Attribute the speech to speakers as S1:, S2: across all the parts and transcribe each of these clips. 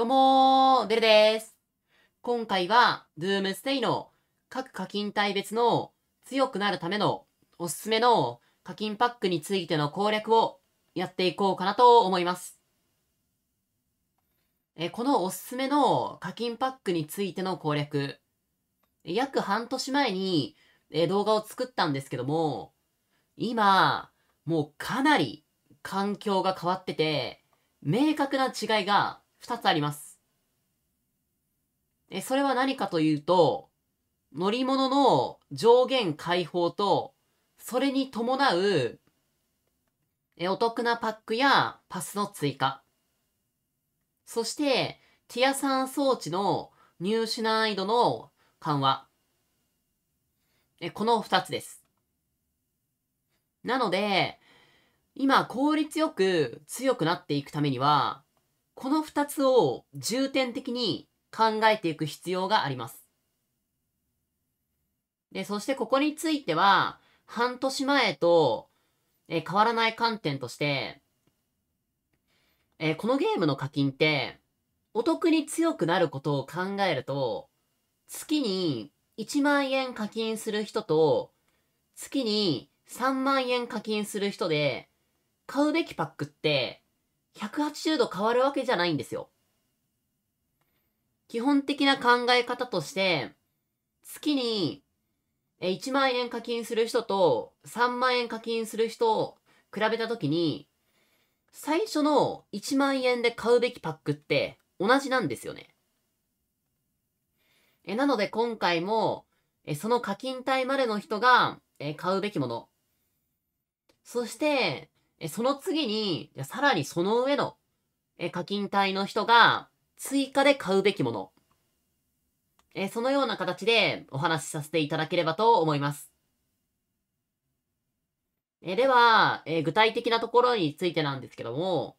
S1: どうもー、デルです。今回は、ドゥームステイの各課金帯別の強くなるためのおすすめの課金パックについての攻略をやっていこうかなと思います。えこのおすすめの課金パックについての攻略、約半年前にえ動画を作ったんですけども、今、もうかなり環境が変わってて、明確な違いが二つあります。え、それは何かというと、乗り物の上限解放と、それに伴う、え、お得なパックやパスの追加。そして、ティア3装置の入手難易度の緩和。え、この二つです。なので、今効率よく強くなっていくためには、この2つを重点的に考えていく必要があります。で、そしてここについては、半年前と、え変わらない観点として、えこのゲームの課金って、お得に強くなることを考えると、月に1万円課金する人と、月に3万円課金する人で、買うべきパックって180度変わるわけじゃないんですよ。基本的な考え方として、月に1万円課金する人と3万円課金する人を比べたときに、最初の1万円で買うべきパックって同じなんですよね。えなので今回も、えその課金帯までの人がえ買うべきもの。そして、え、その次に、じゃさらにその上の、え、課金体の人が追加で買うべきもの。え、そのような形でお話しさせていただければと思います。え、では、え、具体的なところについてなんですけども、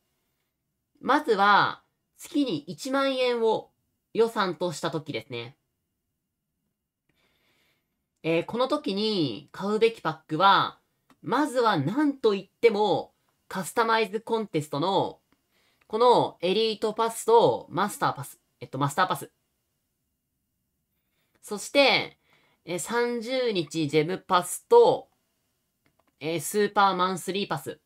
S1: まずは、月に1万円を予算とした時ですね。えー、この時に買うべきパックは、まずは何と言っても、カスタマイズコンテストの、このエリートパスとマスターパス。えっと、マスターパス。そして、え30日ジェムパスと、えスーパーマンスリーパス。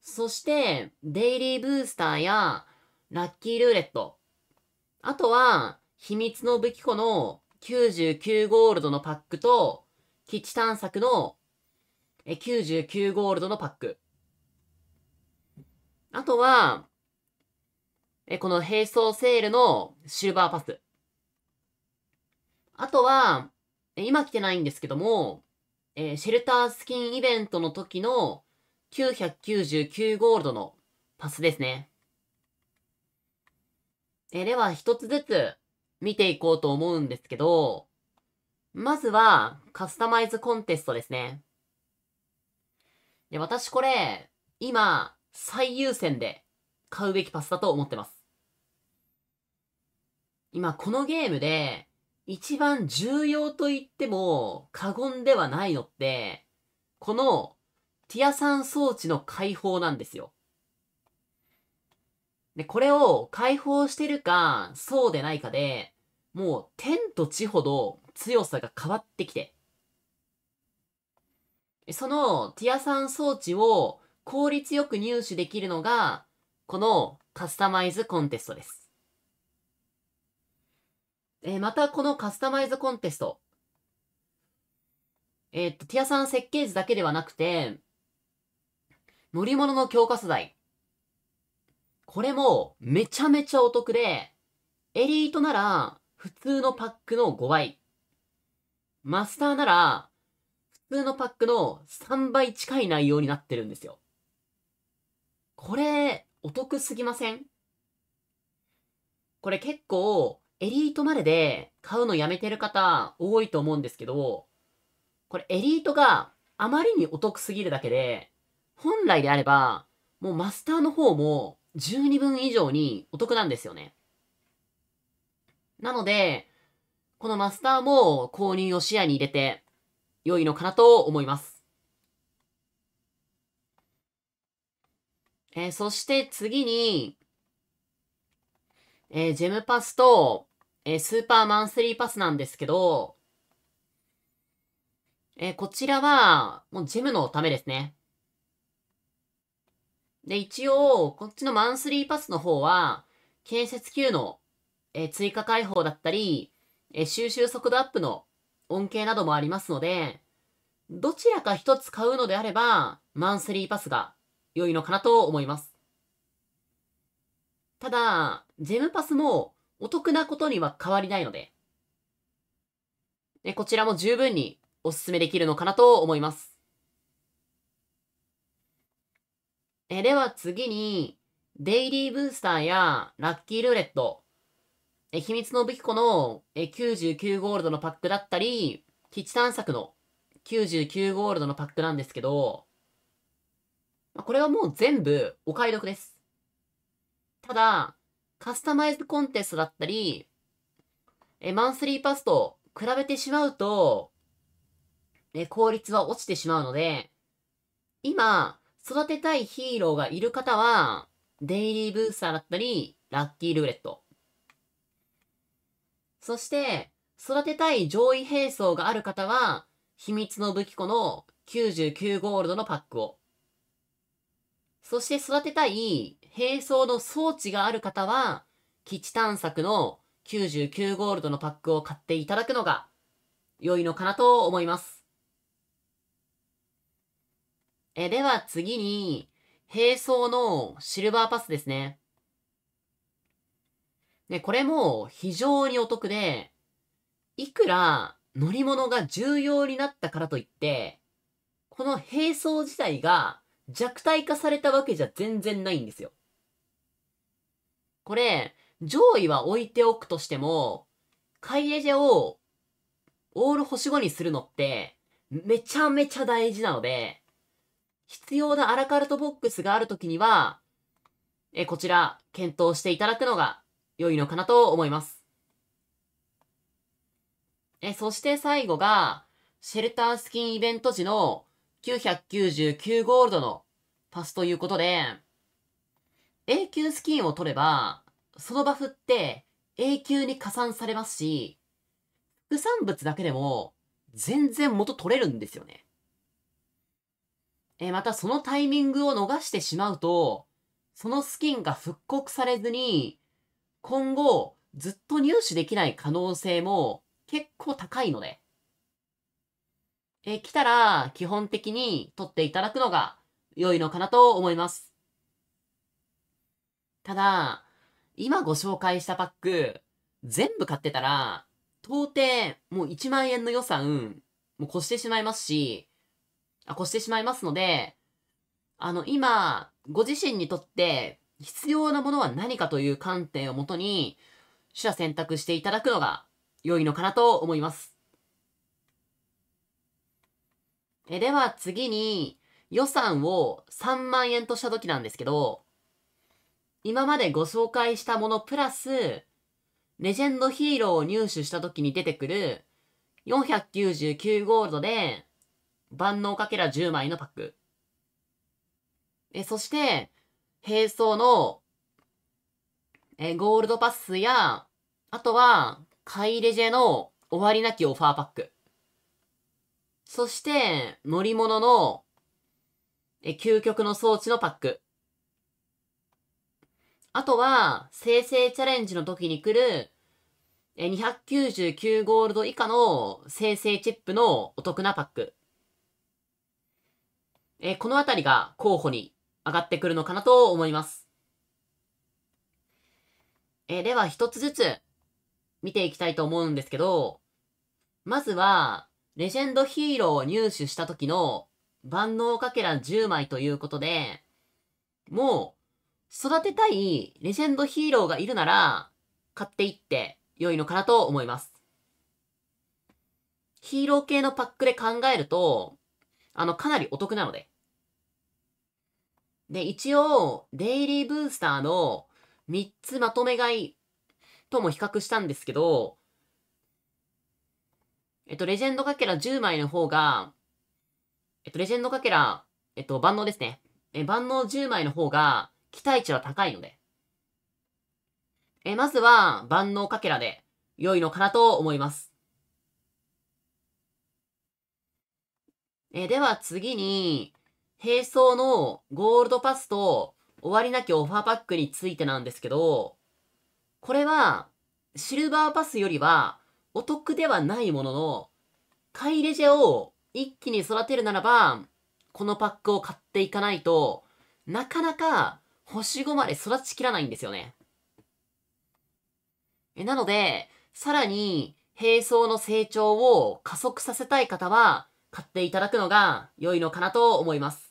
S1: そして、デイリーブースターや、ラッキールーレット。あとは、秘密の武器庫の99ゴールドのパックと、基地探索のえ99ゴールドのパック。あとは、えこの並走セールのシルバーパス。あとは、え今来てないんですけども、えシェルタースキンイベントの時の999ゴールドのパスですね。えでは一つずつ見ていこうと思うんですけど、まずはカスタマイズコンテストですね。で、私これ、今、最優先で買うべきパスだと思ってます。今、このゲームで、一番重要と言っても過言ではないのって、このティア酸装置の解放なんですよ。で、これを解放してるか、そうでないかで、もう天と地ほど強さが変わってきて、そのティアん装置を効率よく入手できるのが、このカスタマイズコンテストです。えー、またこのカスタマイズコンテスト。えー、っと、ティアん設計図だけではなくて、乗り物の強化素材。これもめちゃめちゃお得で、エリートなら普通のパックの5倍。マスターなら普通のパックの3倍近い内容になってるんですよ。これ、お得すぎませんこれ結構、エリートまでで買うのやめてる方多いと思うんですけど、これエリートがあまりにお得すぎるだけで、本来であれば、もうマスターの方も12分以上にお得なんですよね。なので、このマスターも購入を視野に入れて、良いのかなと思います。えー、そして次に、えー、ジェムパスと、えー、スーパーマンスリーパスなんですけど、えこちらは、もうジェムのためですね。で、一応、こっちのマンスリーパスの方は、建設級の、え追加解放だったり、え収集速度アップの恩恵などもありますので、どちらか一つ買うのであれば、マンスリーパスが良いのかなと思います。ただ、ジェムパスもお得なことには変わりないので、こちらも十分にお勧めできるのかなと思います。えでは次に、デイリーブースターやラッキールーレット、え秘密の武器庫のえ99ゴールドのパックだったり、基地探索の99ゴールドのパックなんですけど、これはもう全部お買い得です。ただ、カスタマイズコンテストだったり、えマンスリーパスと比べてしまうと、え効率は落ちてしまうので、今、育てたいヒーローがいる方は、デイリーブースターだったり、ラッキールーレット。そして、育てたい上位兵装がある方は、秘密の武器庫の99ゴールドのパックを。そして育てたい兵装の装置がある方は、基地探索の99ゴールドのパックを買っていただくのが良いのかなと思います。え、では次に、並走のシルバーパスですね。で、これも非常にお得で、いくら乗り物が重要になったからといって、この並走自体が弱体化されたわけじゃ全然ないんですよ。これ、上位は置いておくとしても、カイレジェをオール星5にするのってめちゃめちゃ大事なので、必要なアラカルトボックスがあるときには、え、こちら検討していただくのが良いのかなと思います。え、そして最後が、シェルタースキンイベント時の999ゴールドのパスということで、永久スキンを取れば、そのバフって永久に加算されますし、副産物だけでも全然元取れるんですよね。え、またそのタイミングを逃してしまうと、そのスキンが復刻されずに今後、ずっと入手できない可能性も結構高いので、え、来たら、基本的に取っていただくのが良いのかなと思います。ただ、今ご紹介したパック、全部買ってたら、到底、もう1万円の予算、もう越してしまいますし、あ、越してしまいますので、あの、今、ご自身にとって必要なものは何かという観点をもとに、取捨選択していただくのが良いのかなと思います。えでは次に、予算を3万円とした時なんですけど、今までご紹介したものプラス、レジェンドヒーローを入手した時に出てくる、499ゴールドで、万能かけら10枚のパック。え、そして、並走の、えー、ゴールドパスや、あとは、カイレジェの終わりなきオファーパック。そして、乗り物の、えー、究極の装置のパック。あとは、生成チャレンジの時に来る、えー、299ゴールド以下の生成チップのお得なパック。えー、このあたりが候補に上がってくるのかなと思います。えー、では一つずつ見ていきたいと思うんですけど、まずは、レジェンドヒーローを入手した時の万能かけら10枚ということで、もう、育てたいレジェンドヒーローがいるなら、買っていって良いのかなと思います。ヒーロー系のパックで考えると、あの、かなりお得なので。で、一応、デイリーブースターの3つまとめ買いとも比較したんですけど、えっと、レジェンドかけら10枚の方が、えっと、レジェンドかけら、えっと、万能ですね。え、万能10枚の方が、期待値は高いので。え、まずは、万能かけらで、良いのかなと思います。え、では次に、並走のゴールドパスと終わりなきオファーパックについてなんですけど、これはシルバーパスよりはお得ではないものの、カイレジェを一気に育てるならば、このパックを買っていかないとなかなか星5まで育ちきらないんですよね。えなので、さらに、並走の成長を加速させたい方は、買っていただくのが良いのかなと思います。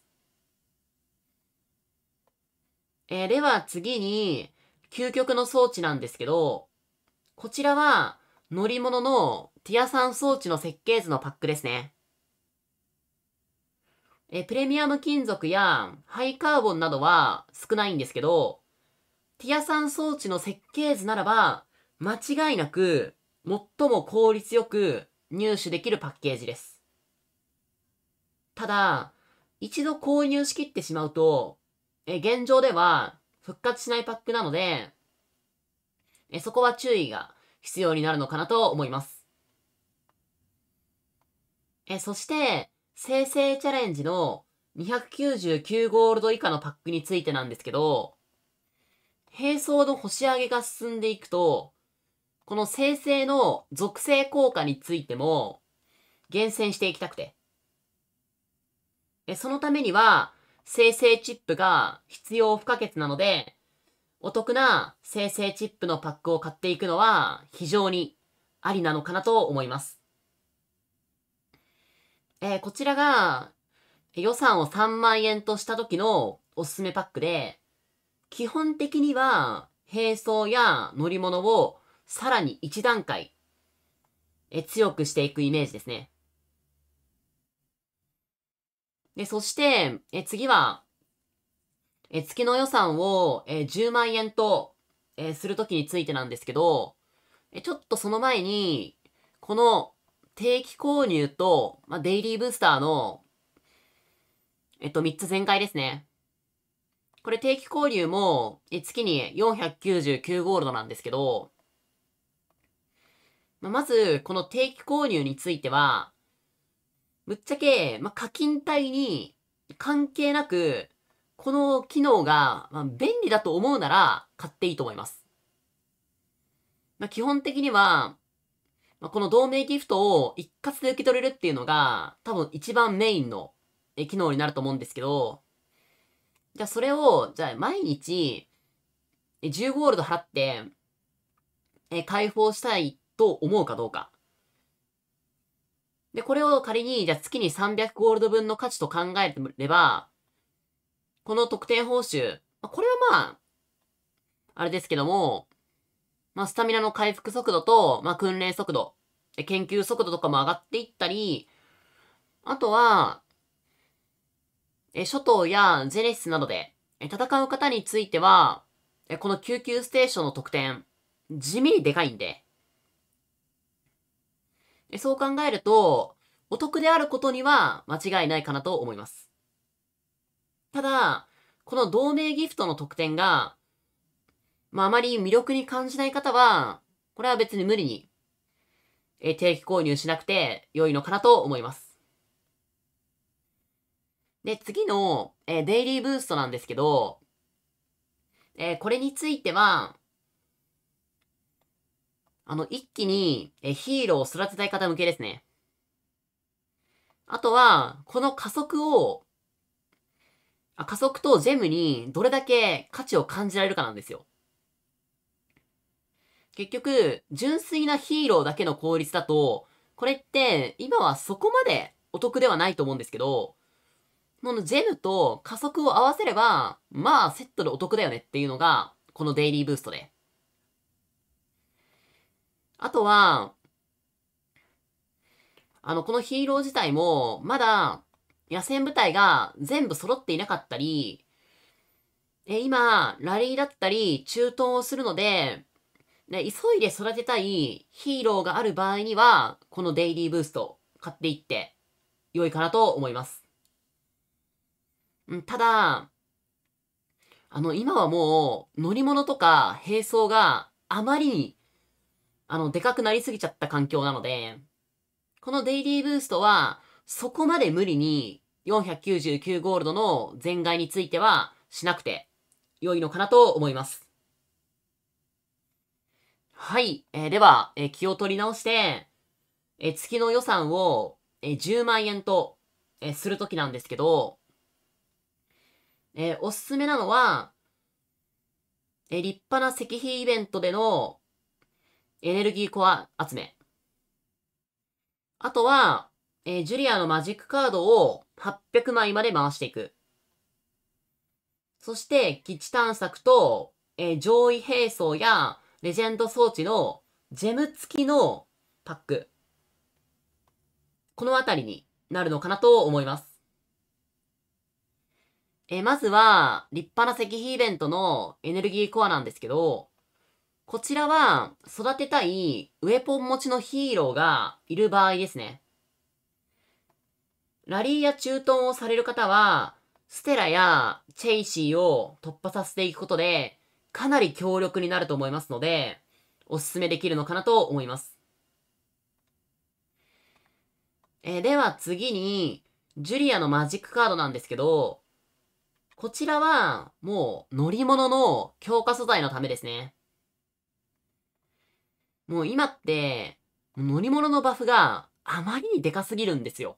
S1: えー、では次に、究極の装置なんですけど、こちらは乗り物のティアん装置の設計図のパックですね。え、プレミアム金属やハイカーボンなどは少ないんですけど、ティアん装置の設計図ならば、間違いなく最も効率よく入手できるパッケージです。ただ、一度購入しきってしまうと、え現状では復活しないパックなので、えそこは注意が必要になるのかなと思います。えそして、生成チャレンジの299ゴールド以下のパックについてなんですけど、並走の星上げが進んでいくと、この生成の属性効果についても厳選していきたくて。そのためには、生成チップが必要不可欠なので、お得な生成チップのパックを買っていくのは非常にありなのかなと思います。えー、こちらが予算を3万円とした時のおすすめパックで、基本的には並走や乗り物をさらに1段階え強くしていくイメージですね。で、そして、え次は、え月の予算を、え10万円と、えするときについてなんですけど、えちょっとその前に、この定期購入と、まあ、デイリーブースターの、えっと、3つ全開ですね。これ定期購入も、え月に499ゴールドなんですけど、まあ、まず、この定期購入については、ぶっちゃけ、まあ、課金体に関係なく、この機能が、まあ、便利だと思うなら買っていいと思います。まあ、基本的には、まあ、この同盟ギフトを一括で受け取れるっていうのが多分一番メインの機能になると思うんですけど、じゃあそれを、じゃあ毎日10ゴールド払って、え解放したいと思うかどうか。で、これを仮に、じゃあ月に300ゴールド分の価値と考えれば、この特典報酬、これはまあ、あれですけども、まあ、スタミナの回復速度と、まあ、訓練速度、研究速度とかも上がっていったり、あとは、え、諸島やゼネシスなどで、え、戦う方については、え、この救急ステーションの特典、地味にでかいんで、そう考えると、お得であることには間違いないかなと思います。ただ、この同盟ギフトの特典が、まあ、あまり魅力に感じない方は、これは別に無理に、え定期購入しなくて良いのかなと思います。で、次の、えデイリーブーストなんですけど、えこれについては、あの、一気にえヒーローを育てたい方向けですね。あとは、この加速を、あ加速とジェムにどれだけ価値を感じられるかなんですよ。結局、純粋なヒーローだけの効率だと、これって今はそこまでお得ではないと思うんですけど、このジェムと加速を合わせれば、まあセットでお得だよねっていうのが、このデイリーブーストで。あとは、あの、このヒーロー自体も、まだ、野戦部隊が全部揃っていなかったり、え、今、ラリーだったり、駐屯をするので、ね、急いで育てたいヒーローがある場合には、このデイリーブースト買っていって良いかなと思います。んただ、あの、今はもう乗り物とか並走があまりにあの、でかくなりすぎちゃった環境なので、このデイリーブーストは、そこまで無理に499ゴールドの全買いについてはしなくて良いのかなと思います。はい。えー、では、えー、気を取り直して、えー、月の予算を、えー、10万円と、えー、するときなんですけど、えー、おすすめなのは、えー、立派な石碑イベントでの、エネルギーコア集め。あとは、えー、ジュリアのマジックカードを800枚まで回していく。そして、基地探索と、えー、上位兵装やレジェンド装置のジェム付きのパック。このあたりになるのかなと思います。えー、まずは、立派な石碑イベントのエネルギーコアなんですけど、こちらは育てたいウェポン持ちのヒーローがいる場合ですね。ラリーや駐屯をされる方は、ステラやチェイシーを突破させていくことで、かなり強力になると思いますので、おすすめできるのかなと思います。えでは次に、ジュリアのマジックカードなんですけど、こちらは、もう乗り物の強化素材のためですね。もう今って、乗り物のバフがあまりにでかすぎるんですよ。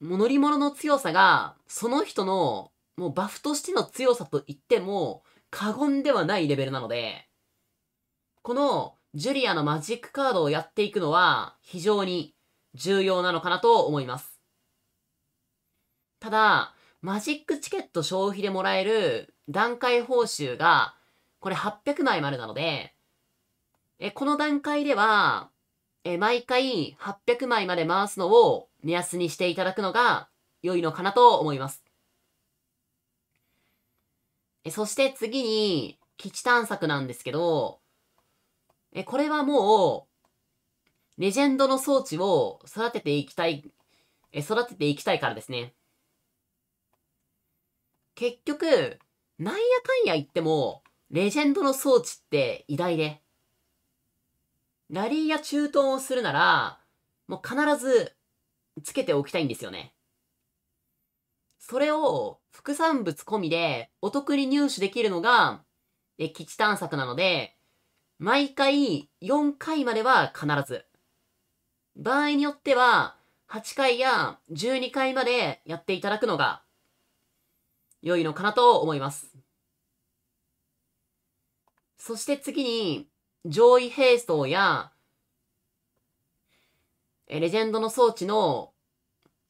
S1: もう乗り物の強さが、その人の、もうバフとしての強さと言っても、過言ではないレベルなので、このジュリアのマジックカードをやっていくのは、非常に重要なのかなと思います。ただ、マジックチケット消費でもらえる段階報酬が、これ800枚までなので、えこの段階では、え毎回800枚まで回すのを目安にしていただくのが良いのかなと思います。えそして次に、基地探索なんですけど、えこれはもう、レジェンドの装置を育てていきたい、え育てていきたいからですね。結局、なんやかんや言っても、レジェンドの装置って偉大で、ラリーや中東をするなら、もう必ずつけておきたいんですよね。それを副産物込みでお得に入手できるのが、え、基地探索なので、毎回4回までは必ず。場合によっては、8回や12回までやっていただくのが、良いのかなと思います。そして次に、上位兵装や、えレジェンドの装置の、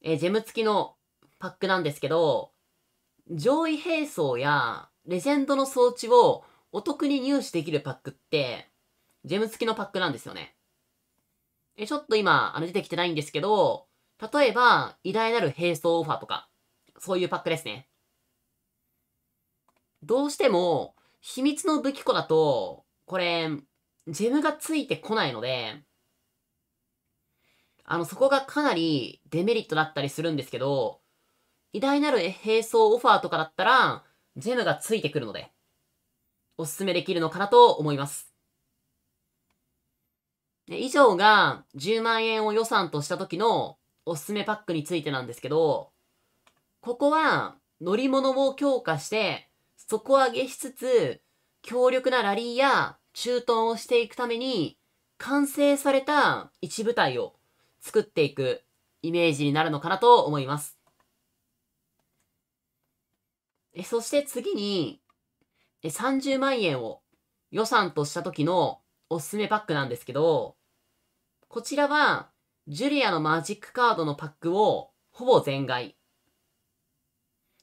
S1: えジェム付きのパックなんですけど、上位兵装やレジェンドの装置をお得に入手できるパックって、ジェム付きのパックなんですよね。え、ちょっと今、あの出てきてないんですけど、例えば、偉大なる並走オファーとか、そういうパックですね。どうしても、秘密の武器庫だと、これ、ジェムがついてこないので、あの、そこがかなりデメリットだったりするんですけど、偉大なる並走オファーとかだったら、ジェムがついてくるので、おすすめできるのかなと思います。以上が10万円を予算とした時のおすすめパックについてなんですけど、ここは乗り物を強化して、底上げしつつ、強力なラリーや駐屯をしていくために、完成された一部隊を作っていくイメージになるのかなと思います。えそして次に、え30万円を予算とした時のおすすめパックなんですけど、こちらは、ジュリアのマジックカードのパックをほぼ全買い。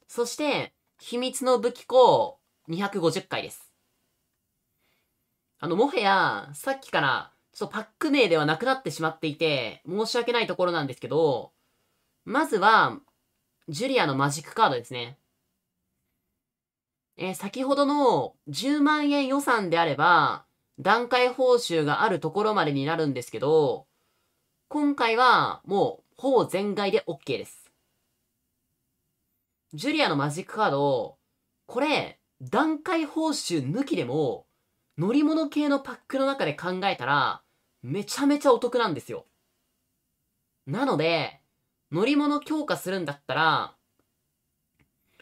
S1: そして、秘密の武器庫250回です。あの、もはや、さっきから、ちょっとパック名ではなくなってしまっていて、申し訳ないところなんですけど、まずは、ジュリアのマジックカードですね。えー、先ほどの10万円予算であれば、段階報酬があるところまでになるんですけど、今回はもうほぼ全外で OK です。ジュリアのマジックカード、これ、段階報酬抜きでも乗り物系のパックの中で考えたら、めちゃめちゃお得なんですよ。なので、乗り物強化するんだったら、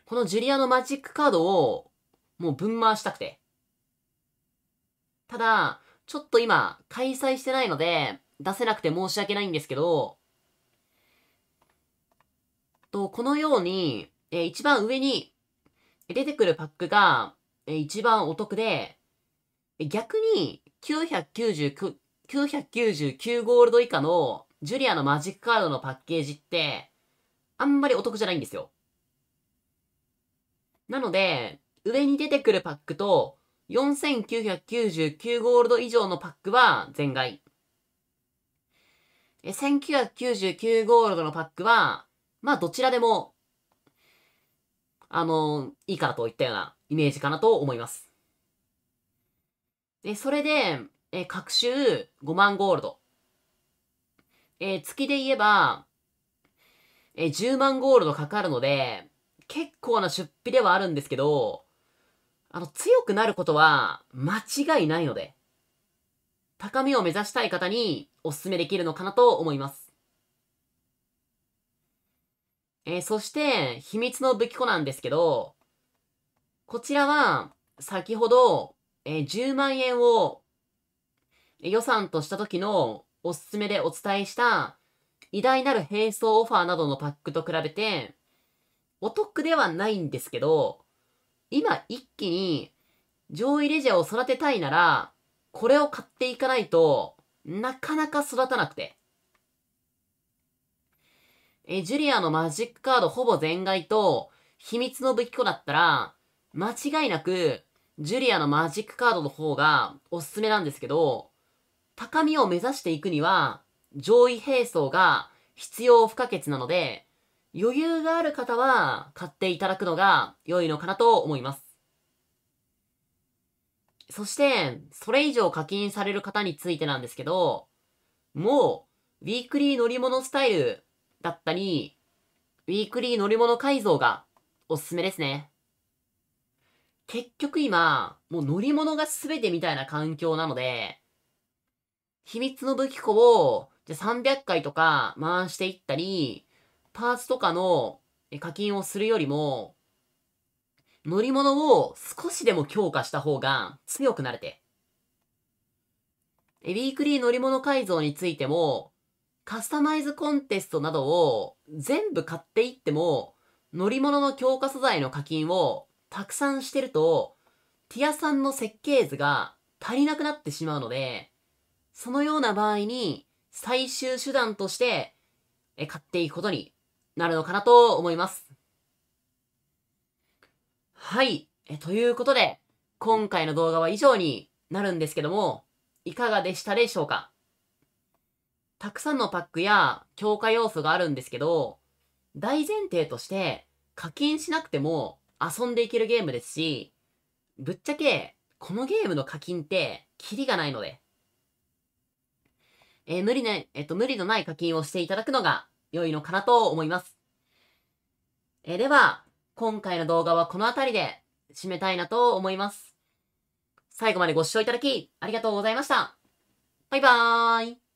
S1: このジュリアのマジックカードを、もう分回したくて。ただ、ちょっと今、開催してないので、出せなくて申し訳ないんですけど、と、このように、えー、一番上に出てくるパックが、えー、一番お得で、逆に999、999ゴールド以下のジュリアのマジックカードのパッケージって、あんまりお得じゃないんですよ。なので、上に出てくるパックと、4999ゴールド以上のパックは全外。1999ゴールドのパックは、まあどちらでも、あの、いいかなといったようなイメージかなと思います。で、それで、えー、各週5万ゴールド。えー、月で言えば、えー、10万ゴールドかかるので、結構な出費ではあるんですけど、あの、強くなることは間違いないので、高みを目指したい方にお勧めできるのかなと思います。えー、そして、秘密の武器庫なんですけど、こちらは、先ほどえー、10万円を予算とした時のおすすめでお伝えした偉大なる並走オファーなどのパックと比べてお得ではないんですけど今一気に上位レジャーを育てたいならこれを買っていかないとなかなか育たなくて。え、ジュリアのマジックカードほぼ全外と秘密の武器庫だったら間違いなくジュリアのマジックカードの方がおすすめなんですけど、高みを目指していくには、上位兵装が必要不可欠なので、余裕がある方は買っていただくのが良いのかなと思います。そして、それ以上課金される方についてなんですけど、もう、ウィークリー乗り物スタイルだったり、ウィークリー乗り物改造がおすすめですね。結局今、もう乗り物が全てみたいな環境なので、秘密の武器庫を、じゃ300回とか回していったり、パーツとかの課金をするよりも、乗り物を少しでも強化した方が強くなれて。ウィークリー乗り物改造についても、カスタマイズコンテストなどを全部買っていっても、乗り物の強化素材の課金をたくさんしてると、ティアさんの設計図が足りなくなってしまうので、そのような場合に最終手段として買っていくことになるのかなと思います。はい。えということで、今回の動画は以上になるんですけども、いかがでしたでしょうかたくさんのパックや強化要素があるんですけど、大前提として課金しなくても遊んでいけるゲームですし、ぶっちゃけ、このゲームの課金って、キリがないので、えー、無理ね、えっと、無理のない課金をしていただくのが良いのかなと思います。えー、では、今回の動画はこの辺りで締めたいなと思います。最後までご視聴いただき、ありがとうございました。バイバーイ。